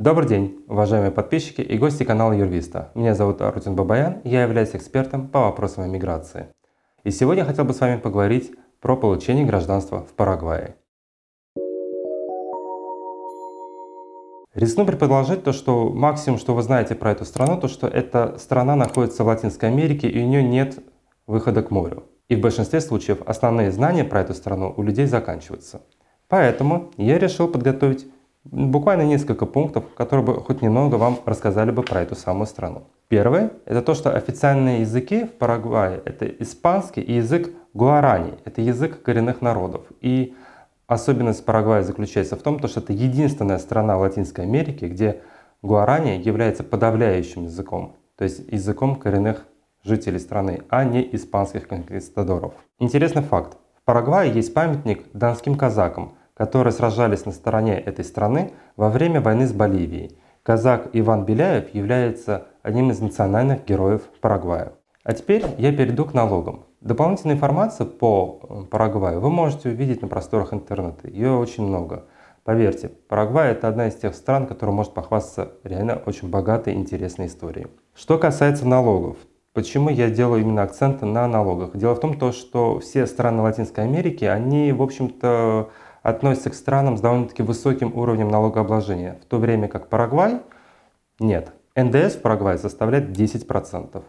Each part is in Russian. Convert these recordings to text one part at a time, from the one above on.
Добрый день, уважаемые подписчики и гости канала Юрвиста. Меня зовут Арутин Бабаян, я являюсь экспертом по вопросам иммиграции. И сегодня я хотел бы с вами поговорить про получение гражданства в Парагвае. Рискну предположить то, что максимум, что вы знаете про эту страну, то что эта страна находится в Латинской Америке и у нее нет выхода к морю. И в большинстве случаев основные знания про эту страну у людей заканчиваются. Поэтому я решил подготовить буквально несколько пунктов, которые бы хоть немного вам рассказали бы про эту самую страну. Первое – это то, что официальные языки в Парагвае – это испанский и язык гуарани, это язык коренных народов. И особенность Парагвая заключается в том, что это единственная страна в Латинской Америке, где гуарани является подавляющим языком, то есть языком коренных жителей страны, а не испанских конкистадоров. Интересный факт. В Парагвае есть памятник донским казакам – которые сражались на стороне этой страны во время войны с Боливией. Казак Иван Беляев является одним из национальных героев Парагвая. А теперь я перейду к налогам. Дополнительную информацию по э, Парагваю вы можете увидеть на просторах интернета. Ее очень много. Поверьте, Парагвай – это одна из тех стран, которая может похвастаться реально очень богатой и интересной историей. Что касается налогов, Почему я делаю именно акцент на налогах? Дело в том, то, что все страны Латинской Америки, они, в общем-то, относится к странам с довольно-таки высоким уровнем налогообложения, в то время как Парагвай нет. НДС в Парагвае составляет 10%.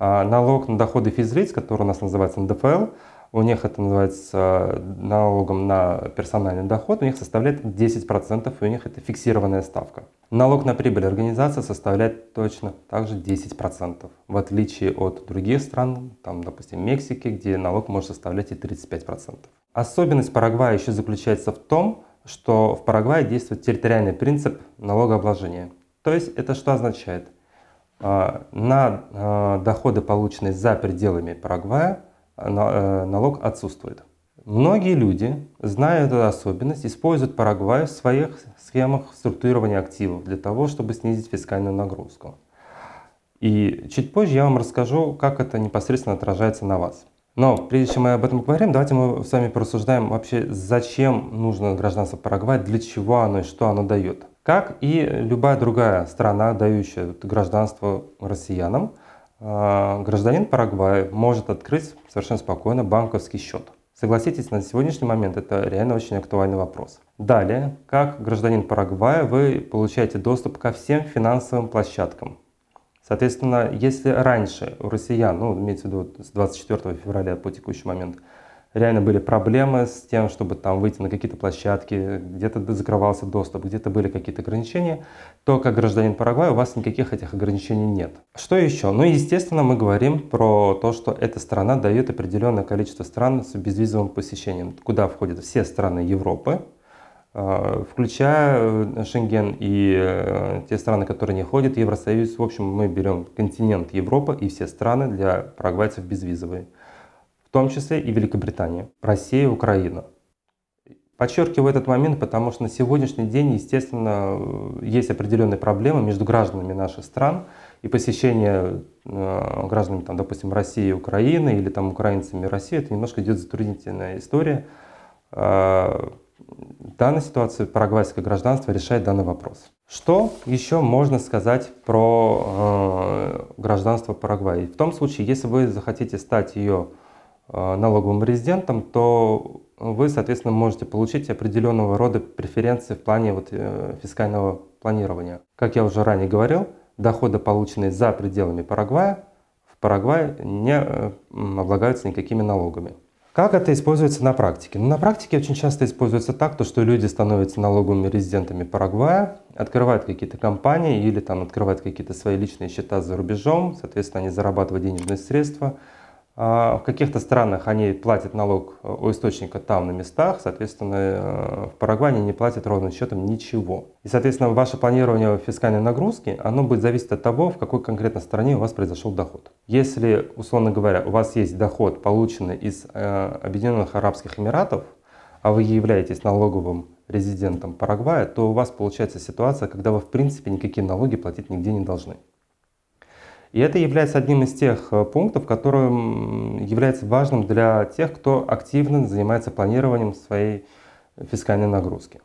А налог на доходы физлиц, который у нас называется НДФЛ, у них это называется э, налогом на персональный доход, у них составляет 10%, и у них это фиксированная ставка. Налог на прибыль организации составляет точно также 10%, в отличие от других стран, там, допустим, Мексики, где налог может составлять и 35%. Особенность Парагвая еще заключается в том, что в Парагвае действует территориальный принцип налогообложения. То есть это что означает? А, на а, доходы, полученные за пределами Парагвая, э, налог отсутствует. Многие люди, зная эту особенность, используют Парагвай в своих схемах структурирования активов для того, чтобы снизить фискальную нагрузку. И чуть позже я вам расскажу, как это непосредственно отражается на вас. Но прежде чем мы об этом поговорим, давайте мы с вами порассуждаем вообще, зачем нужно гражданство Парагвай, для чего оно и что оно дает. Как и любая другая страна, дающая гражданство россиянам, а, гражданин Парагвая может открыть совершенно спокойно банковский счет. Согласитесь, на сегодняшний момент это реально очень актуальный вопрос. Далее, как гражданин Парагвая вы получаете доступ ко всем финансовым площадкам, Соответственно, если раньше у россиян, ну, имеется в виду с 24 февраля по текущий момент, реально были проблемы с тем, чтобы там выйти на какие-то площадки, где-то закрывался доступ, где-то были какие-то ограничения, то как гражданин Парагвая у вас никаких этих ограничений нет. Что еще? Ну, естественно, мы говорим про то, что эта страна дает определенное количество стран с безвизовым посещением, куда входят все страны Европы, Э, включая э, Шенген и э, те страны, которые не ходят в Евросоюз. В общем, мы берем континент Европа и все страны для парагвайцев безвизовые, в том числе и Великобритания, Россия, Украина. Подчеркиваю этот момент, потому что на сегодняшний день, естественно, есть определенные проблемы между гражданами наших стран и посещение гражданами, там, допустим, России и Украины или там украинцами России, это немножко идет затруднительная история данной ситуации парагвайское гражданство решает данный вопрос. Что еще можно сказать про э, гражданство Парагвайи? В том случае, если вы захотите стать ее э, налоговым резидентом, то вы, соответственно, можете получить определенного рода преференции в плане вот, э, фискального планирования. Как я уже ранее говорил, доходы, полученные за пределами Парагвая, в Парагвае не э, облагаются никакими налогами. Как это используется на практике? Ну, на практике очень часто используется так, то, что люди становятся налоговыми резидентами Парагвая, открывают какие-то компании или там открывают какие-то свои личные счета за рубежом, соответственно, они зарабатывают денежные средства – а в каких-то странах они платят налог э, у источника там на местах, соответственно, э, в Парагвае не платят ровным счетом ничего. И, соответственно, ваше планирование фискальной нагрузки, оно будет зависеть от того, в какой конкретно стране у вас произошел доход. Если, условно говоря, у вас есть доход, полученный из э, Объединенных Арабских Эмиратов, а вы являетесь налоговым резидентом Парагвая, то у вас получается ситуация, когда вы, в принципе, никакие налоги платить нигде не должны. И это является одним из тех э, пунктов, которые является важным для тех, кто активно занимается планированием своей фискальной нагрузки.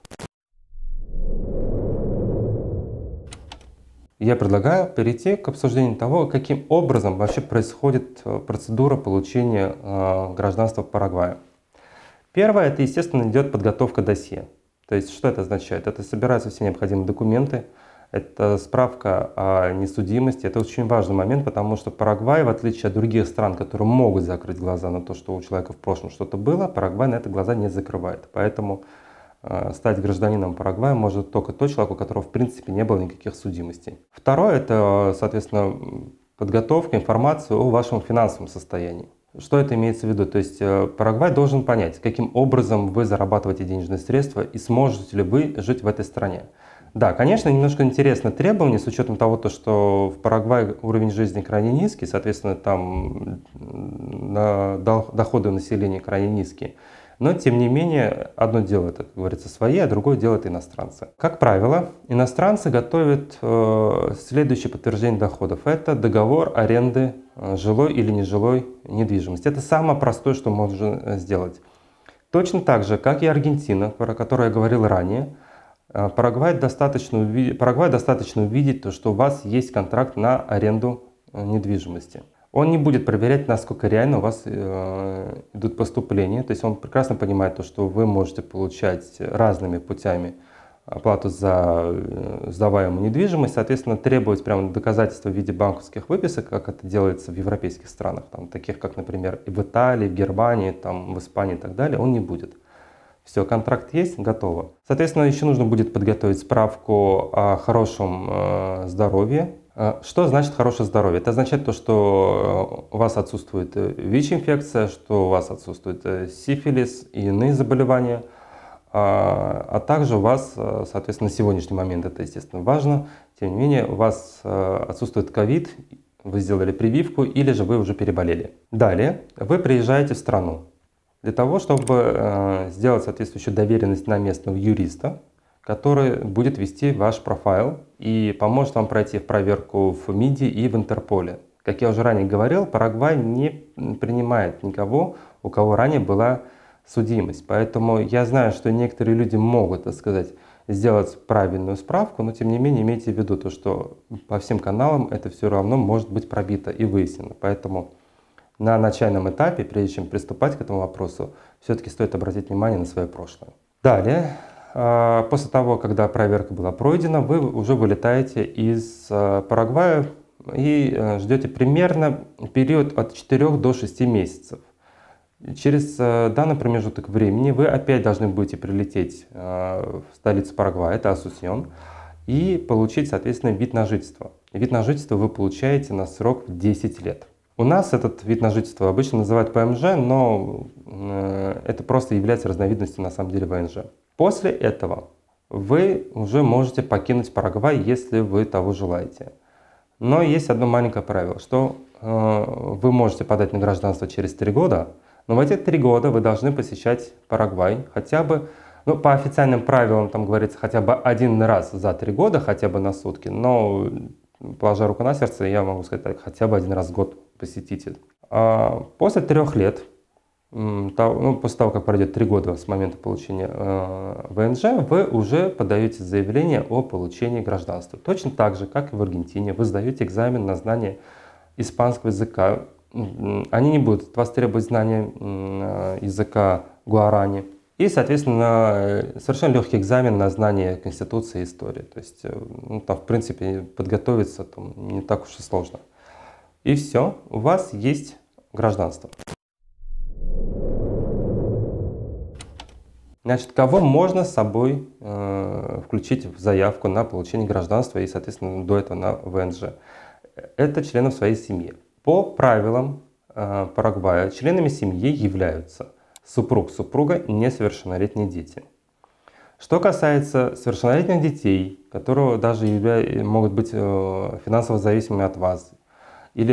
Я предлагаю перейти к обсуждению того, каким образом вообще происходит э, процедура получения э, гражданства Парагвая. Первое, это, естественно, идет подготовка досье. То есть, что это означает? Это собираются все необходимые документы, это справка о несудимости. Это очень важный момент, потому что Парагвай, в отличие от других стран, которые могут закрыть глаза на то, что у человека в прошлом что-то было, Парагвай на это глаза не закрывает. Поэтому э, стать гражданином Парагвая может только тот человек, у которого в принципе не было никаких судимостей. Второе – это, соответственно, подготовка, информации о вашем финансовом состоянии. Что это имеется в виду? То есть э, Парагвай должен понять, каким образом вы зарабатываете денежные средства и сможете ли вы жить в этой стране. Да, конечно, немножко интересно требование с учетом того, то, что в Парагвае уровень жизни крайне низкий, соответственно, там доходы населения крайне низкие. Но, тем не менее, одно дело это, как говорится, свои, а другое дело это иностранцы. Как правило, иностранцы готовят э, следующее подтверждение доходов. Это договор аренды э, жилой или нежилой недвижимости. Это самое простое, что можно сделать. Точно так же, как и Аргентина, про которую я говорил ранее, а, Парагвай достаточно, Парагвай достаточно увидеть, то, что у вас есть контракт на аренду э, недвижимости. Он не будет проверять, насколько реально у вас э, идут поступления. То есть он прекрасно понимает то, что вы можете получать разными путями оплату за э, сдаваемую недвижимость, соответственно, требовать прямо доказательства в виде банковских выписок, как это делается в европейских странах, там, таких как, например, в Италии, в Германии, там, в Испании и так далее, он не будет. Все, контракт есть, готово. Соответственно, еще нужно будет подготовить справку о хорошем э, здоровье. Э, что значит хорошее здоровье? Это означает то, что э, у вас отсутствует ВИЧ-инфекция, что у вас отсутствует сифилис и иные заболевания. А, а также у вас, соответственно, на сегодняшний момент это, естественно, важно. Тем не менее, у вас отсутствует ковид, вы сделали прививку или же вы уже переболели. Далее вы приезжаете в страну. Для того, чтобы э, сделать соответствующую доверенность на местного юриста, который будет вести ваш профайл и поможет вам пройти в проверку в МИДе и в Интерполе. Как я уже ранее говорил, Парагвай не принимает никого, у кого ранее была судимость. Поэтому я знаю, что некоторые люди могут, так сказать, сделать правильную справку, но тем не менее имейте в виду то, что по всем каналам это все равно может быть пробито и выяснено. Поэтому на начальном этапе, прежде чем приступать к этому вопросу, все-таки стоит обратить внимание на свое прошлое. Далее, а, после того, когда проверка была пройдена, вы уже вылетаете из а, Парагвая и э, ждете примерно период от 4 до 6 месяцев. Через э, данный промежуток времени вы опять должны будете прилететь э, в столицу Парагвая, это Асусьон, и получить, соответственно, вид на жительство. Вид на жительство вы получаете на срок в 10 лет. У нас этот вид на жительство обычно называют ПМЖ, но э, это просто является разновидностью на самом деле ВНЖ. После этого вы уже можете покинуть Парагвай, если вы того желаете. Но есть одно маленькое правило, что э, вы можете подать на гражданство через три года, но в эти три года вы должны посещать Парагвай хотя бы, ну, по официальным правилам там говорится, хотя бы один раз за три года, хотя бы на сутки, но положа руку на сердце, я могу сказать так, хотя бы один раз в год посетите. А после трех лет, ну, после того, как пройдет три года с момента получения э, ВНЖ, вы уже подаете заявление о получении гражданства. Точно так же, как и в Аргентине, вы сдаете экзамен на знание испанского языка. Они не будут от вас требовать знания э, языка гуарани, и, соответственно, э, совершенно легкий экзамен на знание Конституции и истории. То есть, э, ну, там, в принципе, подготовиться там, не так уж и сложно. И все, у вас есть гражданство. Значит, кого можно с собой э, включить в заявку на получение гражданства и, соответственно, до этого на ВНЖ? Это членов своей семьи. По правилам э, Парагвая членами семьи являются – супруг, супруга, несовершеннолетние дети. Что касается совершеннолетних детей, которые даже могут быть э, финансово зависимыми от вас, или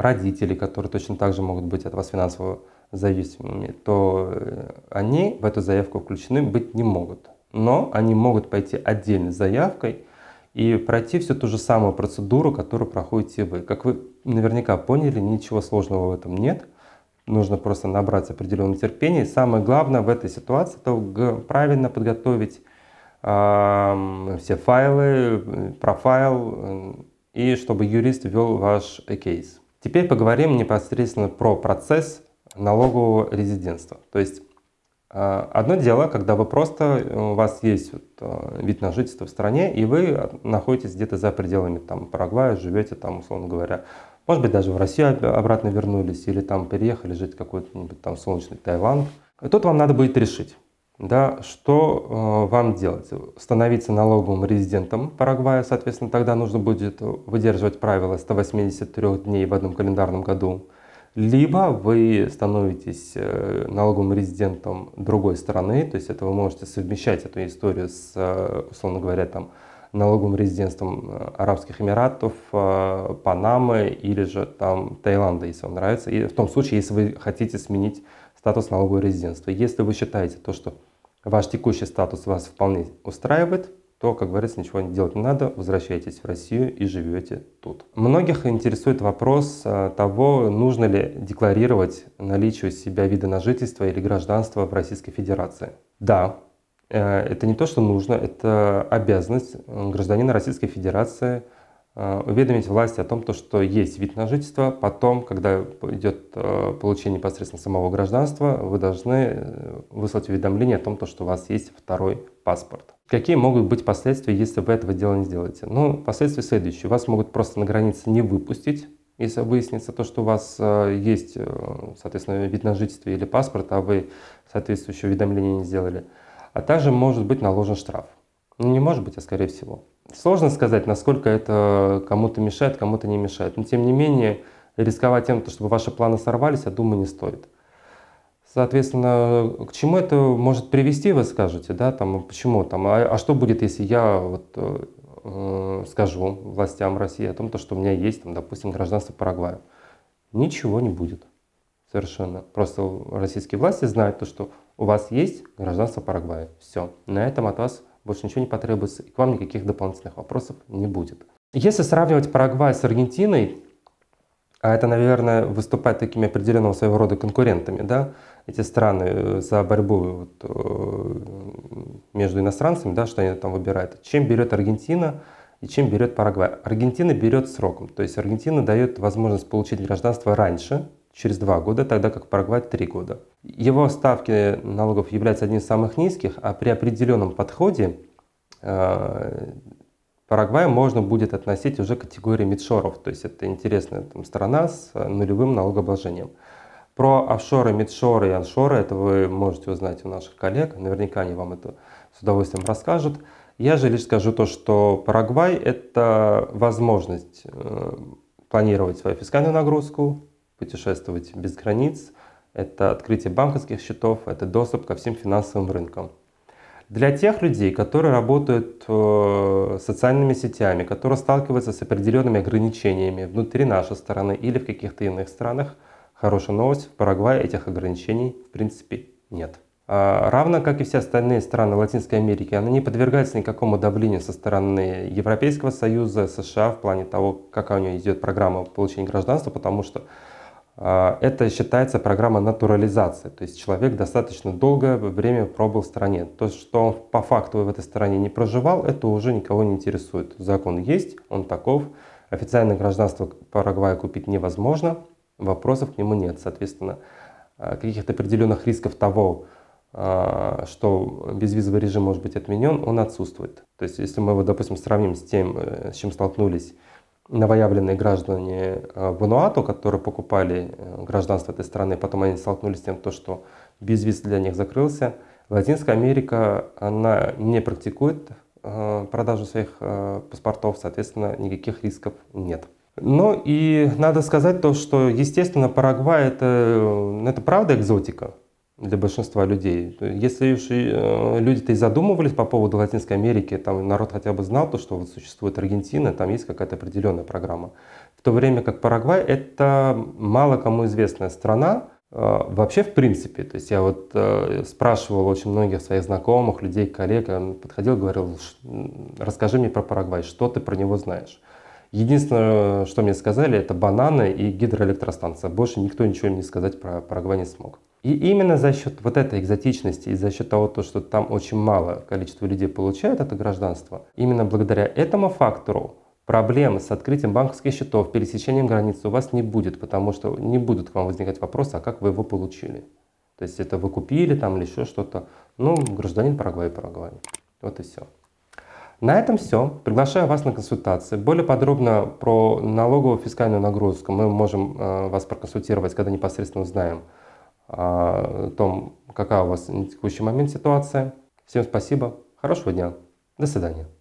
родители, которые точно так же могут быть от вас финансово зависимыми, то э, они в эту заявку включены быть не могут. Но они могут пойти отдельной заявкой и пройти всю ту же самую процедуру, которую проходите вы. Как вы наверняка поняли, ничего сложного в этом нет – нужно просто набраться определенного терпения. И самое главное в этой ситуации это правильно подготовить э, все файлы, профайл, э, и чтобы юрист ввел ваш э, кейс. Теперь поговорим непосредственно про процесс налогового резидентства. То есть а, одно дело, когда вы просто, э, у вас есть вот, э, вид на жительство в стране, и вы э, находитесь где-то за пределами там, Парагвая, живете там, условно говоря, может быть, даже в Россию обратно вернулись, или там переехали жить в какой нибудь там солнечный Таиланд. И тут вам надо будет решить, да, что э, вам делать. Становиться налоговым резидентом Парагвая, соответственно, тогда нужно будет выдерживать правила 183 дней в одном календарном году либо вы становитесь э, налоговым резидентом другой страны, то есть это вы можете совмещать эту историю с, э, условно говоря, там, налоговым резидентством э, Арабских Эмиратов, Панамы или же там Таиланда, если вам нравится, и в том случае, если вы хотите сменить статус налогового резидентства. Если вы считаете то, что ваш текущий статус вас вполне устраивает, то, как говорится, ничего не делать не надо, возвращайтесь в Россию и живете тут. Многих интересует вопрос э, того, нужно ли декларировать наличие у себя вида на жительство или гражданства в Российской Федерации. Да, э, это не то, что нужно, это обязанность э, гражданина Российской Федерации – Э, уведомить власти о том, то, что есть вид на жительство. Потом, когда идет э, получение непосредственно самого гражданства, вы должны э, выслать уведомление о том, то, что у вас есть второй паспорт. Какие могут быть последствия, если вы этого дела не сделаете? Ну, последствия следующие. Вас могут просто на границе не выпустить, если выяснится то, что у вас есть, соответственно, вид на жительство или паспорт, а вы соответствующее уведомление не сделали. А также может быть наложен штраф. Ну, не может быть, а скорее всего. Сложно сказать, насколько это кому-то мешает, кому-то не мешает. Но тем не менее, рисковать тем, чтобы ваши планы сорвались, я думаю, не стоит. Соответственно, к чему это может привести, вы скажете, да, там, почему, там, а, а что будет, если я вот, э, э, скажу властям России о том, то, что у меня есть, там, допустим, гражданство Парагвая? Ничего не будет совершенно. Просто российские власти знают то, что у вас есть гражданство Парагвая. Все, на этом от вас больше ничего не потребуется, и к вам никаких дополнительных вопросов не будет. Если сравнивать Парагвай с Аргентиной, а это, наверное, выступает такими определенного своего рода конкурентами, да, эти страны э, за борьбу вот, э, между иностранцами, да, что они там выбирают. Чем берет Аргентина и чем берет Парагвай? Аргентина берет сроком, то есть Аргентина дает возможность получить гражданство раньше, через два года, тогда как Парагвай три года. Его ставки налогов являются одними из самых низких, а при определенном подходе э, Парагвай можно будет относить уже к категории мидшоров, то есть это интересная там, страна с э, нулевым налогообложением. Про офшоры, мидшоры и аншоры это вы можете узнать у наших коллег, наверняка они вам это с удовольствием расскажут. Я же лишь скажу то, что Парагвай – это возможность э, планировать свою фискальную нагрузку, путешествовать без границ, это открытие банковских счетов, это доступ ко всем финансовым рынкам. Для тех людей, которые работают э, социальными сетями, которые сталкиваются с определенными ограничениями внутри нашей страны или в каких-то иных странах, хорошая новость, в Парагвае этих ограничений в принципе нет. А, равно как и все остальные страны Латинской Америки, она не подвергается никакому давлению со стороны Европейского Союза, США в плане того, какая у нее идет программа получения гражданства, потому что а, это считается программа натурализации, то есть человек достаточно долгое время пробыл в стране. То, что он по факту в этой стране не проживал, это уже никого не интересует. Закон есть, он таков. Официальное гражданство Парагвая купить невозможно, вопросов к нему нет. Соответственно, а, каких-то определенных рисков того, а, что безвизовый режим может быть отменен, он отсутствует. То есть если мы его, допустим, сравним с тем, э, с чем столкнулись новоявленные граждане э, Вануату, которые покупали э, гражданство этой страны, потом они столкнулись с тем, то, что безвиз для них закрылся. Латинская Америка, она не практикует э, продажу своих паспортов, соответственно, никаких рисков нет. Ну и надо сказать то, что, естественно, Парагвай это, это правда экзотика для большинства людей. Если уж э, люди-то и задумывались по поводу Латинской Америки, там народ хотя бы знал то, что вот существует Аргентина, там есть какая-то определенная программа. В то время как Парагвай — это мало кому известная страна, э, Вообще, в принципе, то есть я вот э, спрашивал очень многих своих знакомых, людей, коллег, он подходил, говорил, расскажи мне про Парагвай, что ты про него знаешь. Единственное, что мне сказали, это бананы и гидроэлектростанция. Больше никто ничего мне сказать про Парагвай не смог. И именно за счет вот этой экзотичности и за счет того, то что там очень мало количество людей получает это гражданство, именно благодаря этому фактору проблемы с открытием банковских счетов, пересечением границы у вас не будет, потому что не будут к вам возникать вопросы, а как вы его получили. То есть это вы купили там или еще что-то. Ну, гражданин Парагвай, Парагвай. Вот и все. На этом все. Приглашаю вас на консультации. Более подробно про налоговую фискальную нагрузку мы можем э, вас проконсультировать, когда непосредственно узнаем, о том, какая у вас на текущий момент ситуация. Всем спасибо, хорошего дня, до свидания.